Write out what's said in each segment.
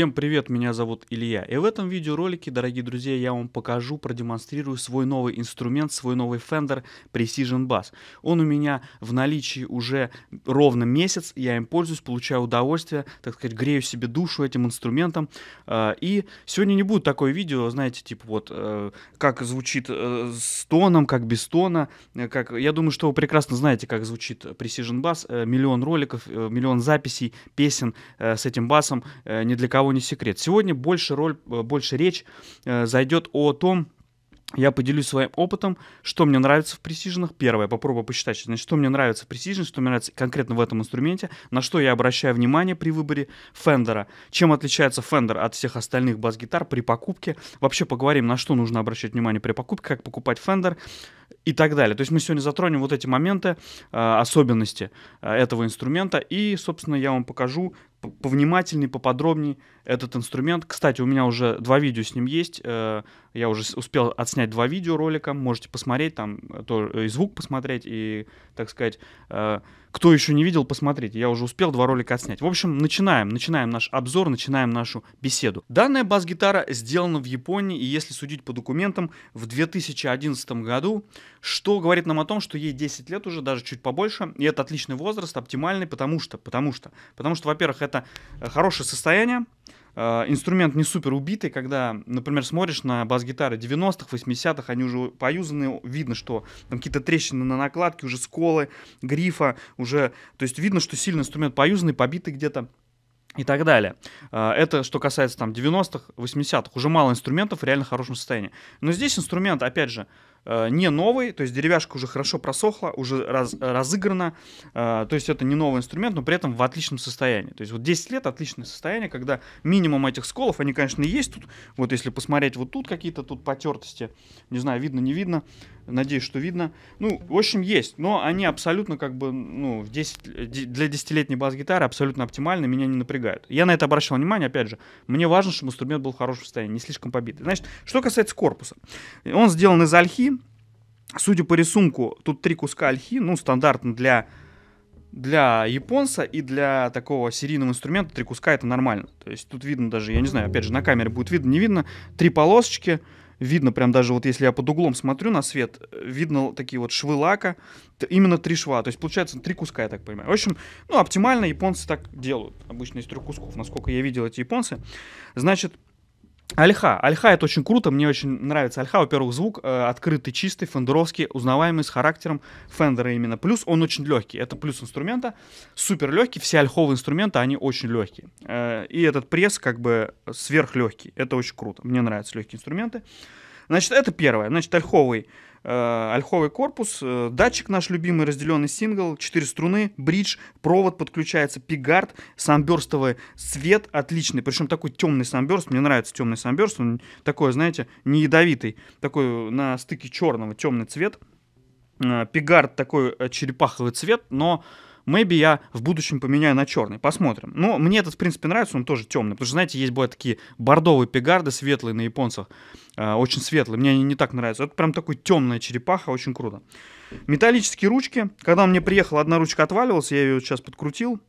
Всем привет, меня зовут Илья, и в этом видеоролике, дорогие друзья, я вам покажу, продемонстрирую свой новый инструмент, свой новый Fender Precision Bass. Он у меня в наличии уже ровно месяц, я им пользуюсь, получаю удовольствие, так сказать, грею себе душу этим инструментом. Э, и сегодня не будет такое видео, знаете, типа вот, э, как звучит э, с тоном, как без тона, как... я думаю, что вы прекрасно знаете, как звучит Precision Bass, миллион роликов, миллион записей, песен с этим басом, не для кого никого не секрет. Сегодня больше, роль, э, больше речь э, зайдет о том, я поделюсь своим опытом, что мне нравится в пресиженах. Первое, попробую посчитать, значит, что мне нравится в пресижен, что мне нравится конкретно в этом инструменте, на что я обращаю внимание при выборе фендера, чем отличается фендер от всех остальных бас-гитар при покупке. Вообще поговорим, на что нужно обращать внимание при покупке, как покупать фендер, и так далее. То есть мы сегодня затронем вот эти моменты, э, особенности э, этого инструмента, и, собственно, я вам покажу повнимательнее, поподробнее этот инструмент. Кстати, у меня уже два видео с ним есть, э, я уже успел отснять два видеоролика, можете посмотреть, там то, и звук посмотреть, и, так сказать, кто еще не видел, посмотрите, я уже успел два ролика отснять. В общем, начинаем, начинаем наш обзор, начинаем нашу беседу. Данная бас-гитара сделана в Японии, и если судить по документам, в 2011 году что говорит нам о том, что ей 10 лет уже, даже чуть побольше, и это отличный возраст, оптимальный, потому что, потому что, потому что, во-первых, это э, хорошее состояние, э, инструмент не супер убитый, когда, например, смотришь на бас-гитары 90-х, 80-х, они уже поюзаны, видно, что там какие-то трещины на накладке, уже сколы, грифа, уже, то есть видно, что сильный инструмент поюзанный, побитый где-то и так далее. Э, это что касается там 90-х, 80-х, уже мало инструментов в реально хорошем состоянии. Но здесь инструмент, опять же, Э, не новый, то есть деревяшка уже хорошо просохла, уже раз, разыграна, э, то есть это не новый инструмент, но при этом в отличном состоянии. То есть вот 10 лет отличное состояние, когда минимум этих сколов, они, конечно, есть тут, вот если посмотреть вот тут какие-то тут потертости, не знаю, видно, не видно, надеюсь, что видно. Ну, в общем, есть, но они абсолютно как бы, ну, в 10, э, для 10-летней бас-гитары абсолютно оптимальны, меня не напрягают. Я на это обращал внимание, опять же, мне важно, чтобы инструмент был в хорошем состоянии, не слишком побитый. Значит, что касается корпуса, он сделан из альхи. Судя по рисунку, тут три куска альхи, ну, стандартно для, для японца и для такого серийного инструмента три куска это нормально. То есть тут видно даже, я не знаю, опять же, на камере будет видно, не видно, три полосочки, видно прям даже вот если я под углом смотрю на свет, видно такие вот швы лака, именно три шва, то есть получается три куска, я так понимаю. В общем, ну, оптимально японцы так делают, обычно из трех кусков, насколько я видел эти японцы. Значит, Альха. Альха это очень круто, мне очень нравится Альха. Во-первых, звук э, открытый, чистый, фендеровский, узнаваемый, с характером фендера именно. Плюс он очень легкий, это плюс инструмента, супер легкий, все альховые инструменты, они очень легкие. Э, и этот пресс как бы сверхлегкий, это очень круто, мне нравятся легкие инструменты. Значит, это первое, значит, альховый Э, ольховый корпус, э, датчик наш любимый, разделенный сингл, 4 струны, бридж, провод подключается, пигард, самберстовый свет отличный, причем такой темный самберст, мне нравится темный самберст, он такой, знаете, не ядовитый, такой на стыке черного, темный цвет. Э, пигард такой черепаховый цвет, но Maybe я в будущем поменяю на черный. Посмотрим. Но мне этот, в принципе, нравится, он тоже темный. Потому что, знаете, есть бывают такие бордовые пегарды светлые на японцах. Э, очень светлые. Мне они не так нравятся. Это прям такой темная черепаха, очень круто. Металлические ручки. Когда он мне приехал, одна ручка отваливалась, я ее сейчас подкрутил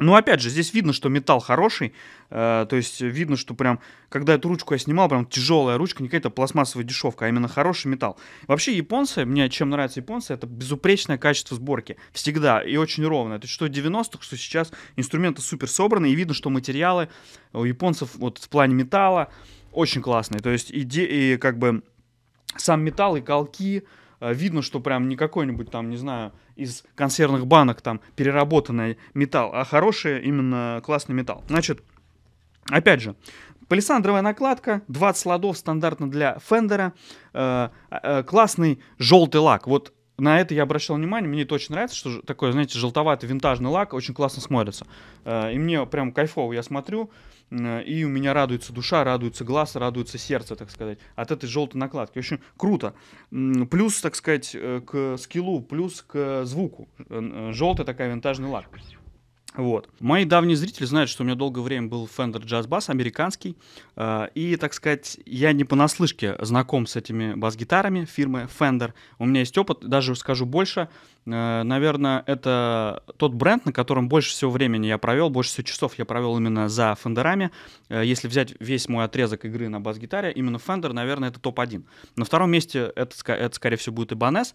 ну, опять же, здесь видно, что металл хороший, э, то есть видно, что прям, когда эту ручку я снимал, прям тяжелая ручка, не какая-то пластмассовая дешевка, а именно хороший металл. Вообще, японцы, мне чем нравятся японцы, это безупречное качество сборки, всегда, и очень ровное. То есть что 90-х, что сейчас, инструменты супер собраны, и видно, что материалы у японцев, вот в плане металла, очень классные. То есть, и, и как бы сам металл, и колки, Э, видно, что прям не какой-нибудь там, не знаю, из консервных банок там переработанный металл, а хороший именно классный металл. Значит, опять же, Палисандровая накладка, 20 ладов стандартно для Фендера, э, э, классный желтый лак. Вот на это я обращал внимание, мне это очень нравится, что такой, знаете, желтоватый винтажный лак очень классно смотрится. Э, и мне прям кайфово, я смотрю, и у меня радуется душа, радуется глаз, радуется сердце, так сказать, от этой желтой накладки. Очень круто. Плюс, так сказать, э, к скиллу, плюс к звуку. Э, Желтый такая винтажный лак. Вот. Мои давние зрители знают, что у меня долгое время был Fender Jazz Bass американский, э, и, так сказать, я не понаслышке знаком с этими бас-гитарами фирмы Fender. У меня есть опыт, даже скажу больше, э, наверное, это тот бренд, на котором больше всего времени я провел, больше всего часов я провел именно за Фендерами. Э, если взять весь мой отрезок игры на бас-гитаре, именно Fender, наверное, это топ-1. На втором месте это, это скорее всего, будет Ibanez.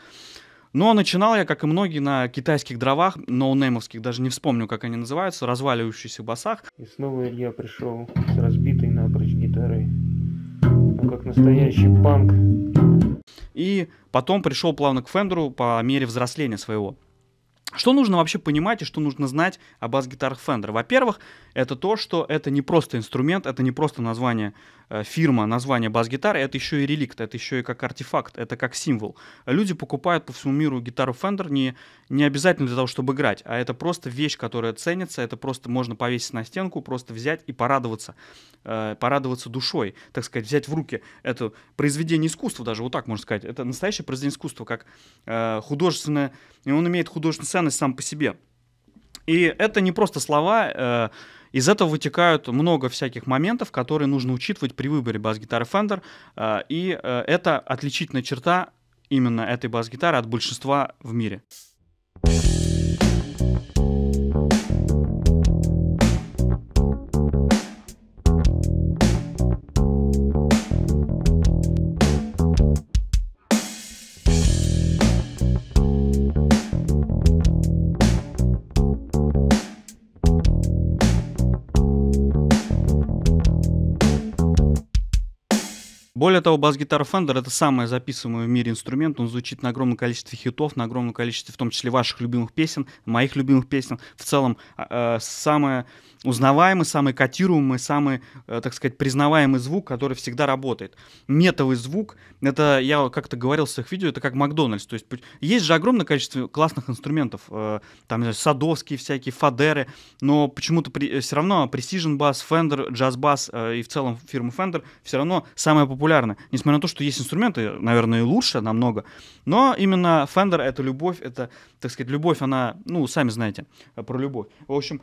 Но ну, а начинал я, как и многие, на китайских дровах, ноунеймовских, даже не вспомню, как они называются, разваливающихся басах. И снова Илья пришел с разбитой напрочь гитарой. Ну, как настоящий панк. И потом пришел плавно к Фендеру по мере взросления своего. Что нужно вообще понимать и что нужно знать о бас-гитарах Fender? Во-первых, это то, что это не просто инструмент, это не просто название э, фирма, название бас-гитары, это еще и реликт, это еще и как артефакт, это как символ. Люди покупают по всему миру гитару Fender не, не обязательно для того, чтобы играть, а это просто вещь, которая ценится, это просто можно повесить на стенку, просто взять и порадоваться, э, порадоваться душой, так сказать, взять в руки это произведение искусства, даже вот так можно сказать, это настоящее произведение искусства, как э, художественное, и он имеет художественный ценность сам по себе. И это не просто слова, э, из этого вытекают много всяких моментов, которые нужно учитывать при выборе бас-гитары Fender, э, и э, это отличительная черта именно этой бас-гитары от большинства в мире. Более того, бас-гитара Fender — это самый записываемый в мире инструмент. Он звучит на огромном количестве хитов, на огромном количестве, в том числе, ваших любимых песен, моих любимых песен. В целом, э, а, а, самое узнаваемый, самый котируемый, самый, э, так сказать, признаваемый звук, который всегда работает. Метовый звук — это, я как-то говорил в своих видео, это как Макдональдс. То есть есть же огромное количество классных инструментов. Э, там, знаю, садовские всякие, фадеры, но почему-то при, все равно Precision Bass, Fender, Jazz Bass э, и в целом фирма Fender все равно самая популярная популярны. Несмотря на то, что есть инструменты, наверное, и лучше намного. Но именно Fender — это любовь, это, так сказать, любовь, она, ну, сами знаете про любовь. В общем,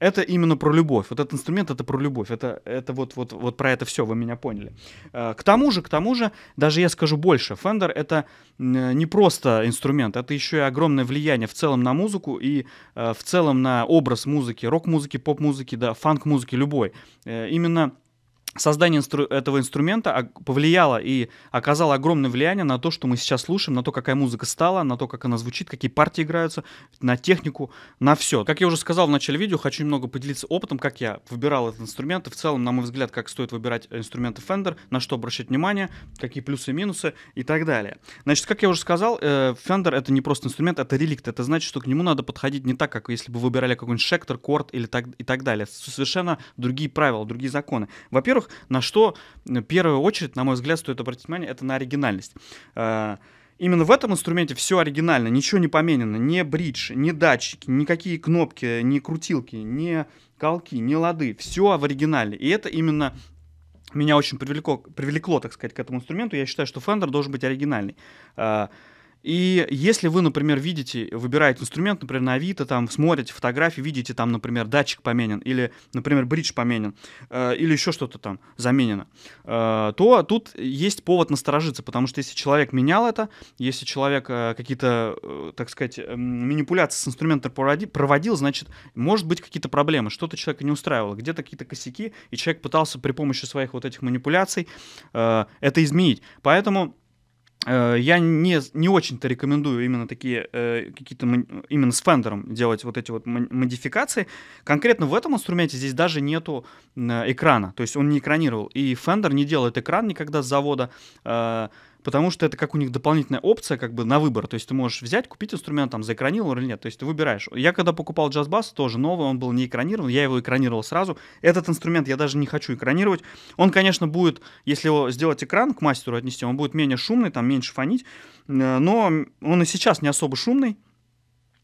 это именно про любовь. Вот этот инструмент это про любовь. Это, это вот, вот, вот про это все, вы меня поняли. А, к тому же, к тому же, даже я скажу больше, Fender это не просто инструмент, это еще и огромное влияние в целом на музыку и а, в целом на образ музыки, рок-музыки, поп-музыки, да, фанк-музыки, любой. Э, именно создание инстру- этого инструмента повлияло и оказало огромное влияние на то, что мы сейчас слушаем, на то, какая музыка стала, на то, как она звучит, какие партии играются, на технику, на все. Как я уже сказал в начале видео, хочу немного поделиться опытом, как я выбирал этот инструмент, и в целом, на мой взгляд, как стоит выбирать инструменты Fender, на что обращать внимание, какие плюсы и минусы и так далее. Значит, как я уже сказал, э, Fender это не просто инструмент, это реликт. Это значит, что к нему надо подходить не так, как если бы выбирали какой-нибудь шектор, корд или так, и так далее. Совершенно другие правила, другие законы. Во-первых, во-первых, на что в первую очередь, на мой взгляд, стоит обратить внимание, это на оригинальность. Э, именно в этом инструменте все оригинально, ничего не поменено, не бридж, не датчики, никакие кнопки, не ни крутилки, не колки, не лады, все в оригинале. И это именно меня очень привлекло, привлекло, так сказать, к этому инструменту. Я считаю, что Fender должен быть оригинальный. Э, и если вы, например, видите, выбираете инструмент, например, на Авито, там, смотрите фотографии, видите, там, например, датчик поменен, или, например, бридж поменен, э, или еще что-то там заменено, э, то тут есть повод насторожиться, потому что если человек менял это, если человек э, какие-то, э, так сказать, э, манипуляции с инструментом проводил, проводил, значит, может быть какие-то проблемы, что-то человека не устраивало, где-то какие-то косяки, и человек пытался при помощи своих вот этих манипуляций э, это изменить. Поэтому Э, я не, не очень-то рекомендую именно такие, э, какие-то, именно с фендером делать вот эти вот модификации. Конкретно в этом инструменте здесь даже нету э, экрана, то есть он не экранировал. И фендер не делает экран никогда с завода. Э, потому что это как у них дополнительная опция как бы на выбор. То есть ты можешь взять, купить инструмент, там, заэкранирован или нет. То есть ты выбираешь. Я когда покупал джазбас, тоже новый, он был не экранирован, я его экранировал сразу. Этот инструмент я даже не хочу экранировать. Он, конечно, будет, если его сделать экран к мастеру отнести, он будет менее шумный, там меньше фонить, э, но он и сейчас не особо шумный,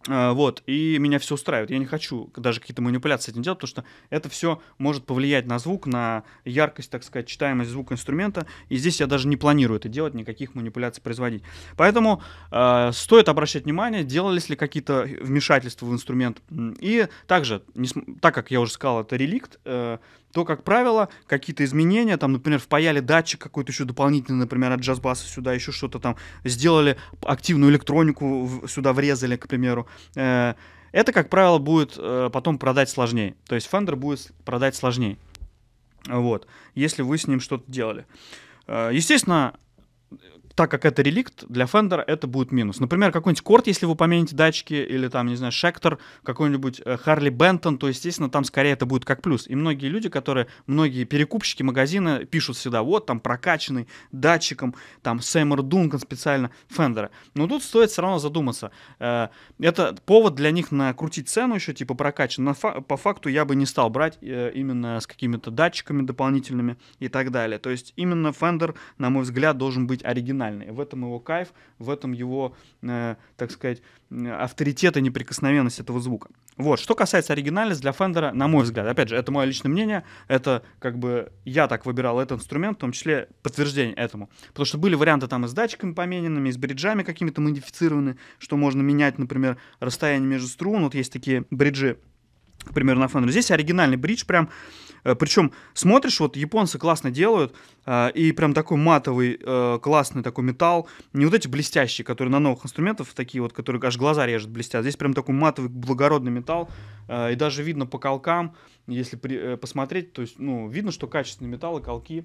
а, вот, и меня все устраивает. Я не хочу даже какие-то манипуляции этим делать, потому что это все может повлиять на звук, на яркость, так сказать, читаемость звука инструмента. И здесь я даже не планирую это делать, никаких манипуляций производить. Поэтому э, стоит обращать внимание, делались ли какие-то вмешательства в инструмент. И также, не, так как я уже сказал, это реликт, э, то, как правило, какие-то изменения, там, например, впаяли датчик какой-то еще дополнительный, например, от джазбаса сюда, еще что-то там, сделали активную электронику сюда врезали, к примеру. Э, это, как правило, будет э, потом продать сложнее. То есть Fender будет продать сложнее. Вот. Если вы с ним что-то делали. Э, естественно, так как это реликт, для Fender это будет минус. Например, какой-нибудь корт, если вы помяните датчики, или там, не знаю, Шектор, какой-нибудь э, Харли Бентон, то, естественно, там скорее это будет как плюс. И многие люди, которые, многие перекупщики магазина пишут всегда, вот, там прокачанный датчиком, там Сэммер Дункан специально Фендера. Но тут стоит все равно задуматься. Э, это повод для них накрутить цену еще, типа прокачан. Но по факту я бы не стал брать э, именно с какими-то датчиками дополнительными и так далее. То есть именно Fender, на мой взгляд, должен быть оригинальным феноменальный. В этом его кайф, в этом его, э, так сказать, э, авторитет и неприкосновенность этого звука. Вот, что касается оригинальности для Фендера, на мой взгляд, опять же, это мое личное мнение, это как бы я так выбирал этот инструмент, в том числе подтверждение этому. Потому что были варианты там и с датчиками помененными, и с бриджами какими-то модифицированными, что можно менять, например, расстояние между струн, вот есть такие бриджи к на Фендер. Здесь оригинальный бридж прям, э, причем смотришь, вот японцы классно делают, э, и прям такой матовый, э, классный такой металл, не вот эти блестящие, которые на новых инструментах, такие вот, которые аж глаза режут, блестят, здесь прям такой матовый, благородный металл, и даже видно по колкам, если при, посмотреть, то есть, ну, видно, что качественный металл и колки,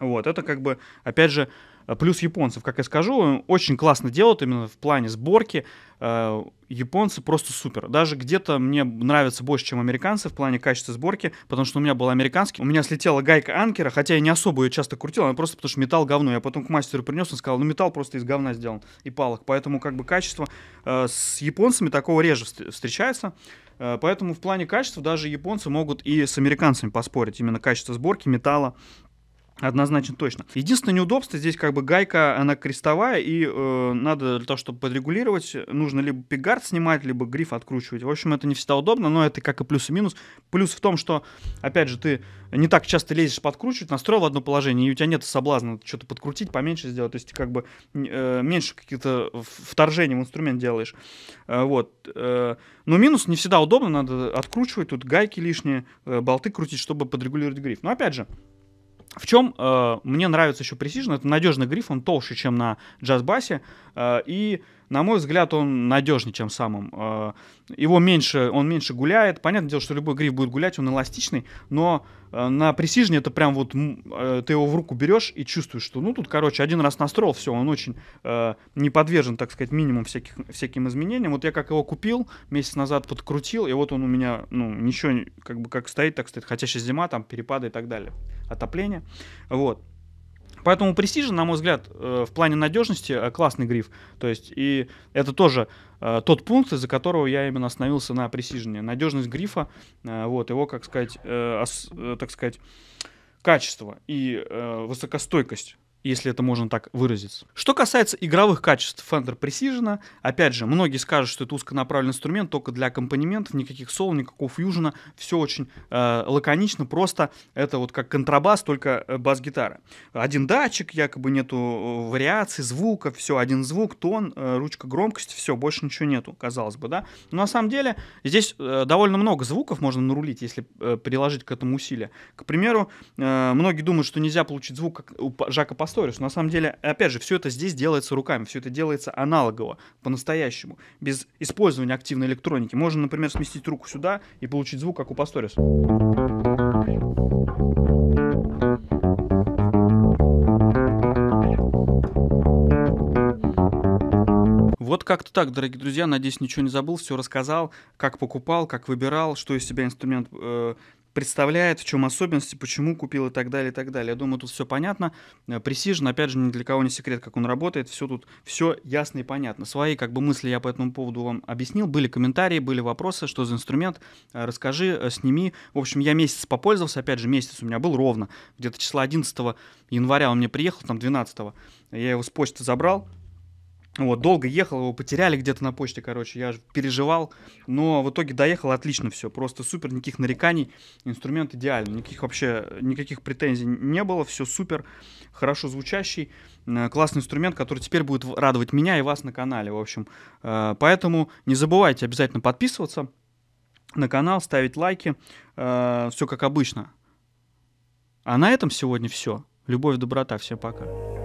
вот, это как бы, опять же, Э, плюс японцев, как я скажу, очень классно делают именно в плане сборки. Э, японцы просто супер. Даже где-то мне нравится больше, чем американцы в плане качества сборки, потому что у меня был американский. У меня слетела гайка анкера, хотя я не особо ее часто крутил, она просто потому что металл говно. Я потом к мастеру принес, он сказал, ну металл просто из говна сделан и палок. Поэтому как бы качество э, с японцами такого реже встречается. Поэтому в плане качества даже японцы могут и с американцами поспорить. Именно качество сборки, металла Однозначно точно. Единственное неудобство здесь как бы гайка, она крестовая, и э, надо для того, чтобы подрегулировать, нужно либо пигард снимать, либо гриф откручивать. В общем, это не всегда удобно, но это как и плюс и минус. Плюс в том, что, опять же, ты не так часто лезешь подкручивать, настроил в одно положение, и у тебя нет соблазна что-то подкрутить, поменьше сделать, то есть как бы э, меньше каких-то вторжений в инструмент делаешь. Э, вот. Э, но минус не всегда удобно, надо откручивать, тут гайки лишние, э, болты крутить, чтобы подрегулировать гриф. Но опять же, в чем э, мне нравится еще Precision, это надежный гриф, он толще, чем на джазбасе, э, и на мой взгляд, он надежнее, чем самым. А, его меньше, он меньше гуляет. Понятное дело, что любой гриф будет гулять, он эластичный, но а, на пресижне это прям вот а, ты его в руку берешь и чувствуешь, что ну тут, короче, один раз настроил, все, он очень э, не подвержен, так сказать, минимум всяких, всяким изменениям. Вот я как его купил, месяц назад подкрутил, и вот он у меня, ну, ничего, как бы как стоит, так стоит, хотя сейчас зима, там перепады и так далее, отопление. Вот. Поэтому Precision, на мой взгляд, э, в плане надежности э, классный гриф. То есть, и это тоже э, тот пункт, из-за которого я именно остановился на Precision. Надежность грифа, вот, его, как сказать, так сказать, качество и высокостойкость если это можно так выразиться. Что касается игровых качеств Fender Precision, опять же, многие скажут, что это узконаправленный инструмент только для аккомпанементов, никаких соло, никакого фьюжена, все очень э, лаконично, просто это вот как контрабас, только э, бас-гитара. Один датчик, якобы нету э, вариаций звука, все, один звук, тон, э, ручка громкости, все, больше ничего нету, казалось бы, да. Но на самом деле здесь э, довольно много звуков можно нарулить, если э, приложить к этому усилие. К примеру, э, многие думают, что нельзя получить звук как у Жака Story, что на самом деле, опять же, все это здесь делается руками, все это делается аналогово, по-настоящему, без использования активной электроники. Можно, например, сместить руку сюда и получить звук, как у Pastorius. Вот как-то так, дорогие друзья. Надеюсь, ничего не забыл, все рассказал, как покупал, как выбирал, что из себя инструмент э, представляет, в чем особенности, почему купил и так далее, и так далее. Я думаю, тут все понятно. Э, Пресижен, опять же, ни для кого не секрет, как он работает. Все тут, все ясно и понятно. Свои как бы мысли я по этому поводу вам объяснил. Были комментарии, были вопросы, что за инструмент, э, расскажи, э, сними. В общем, я месяц попользовался, опять же, месяц у меня был ровно. Где-то числа 11 января он мне приехал, там 12 го я его с почты забрал, вот, долго ехал, его потеряли где-то на почте, короче, я переживал, но в итоге доехал, отлично все, просто супер, никаких нареканий, инструмент идеальный, никаких вообще, никаких претензий не было, все супер, хорошо звучащий, э, классный инструмент, который теперь будет радовать меня и вас на канале, в общем, э, поэтому не забывайте обязательно подписываться на канал, ставить лайки, э, все как обычно. А на этом сегодня все. Любовь, доброта, всем пока.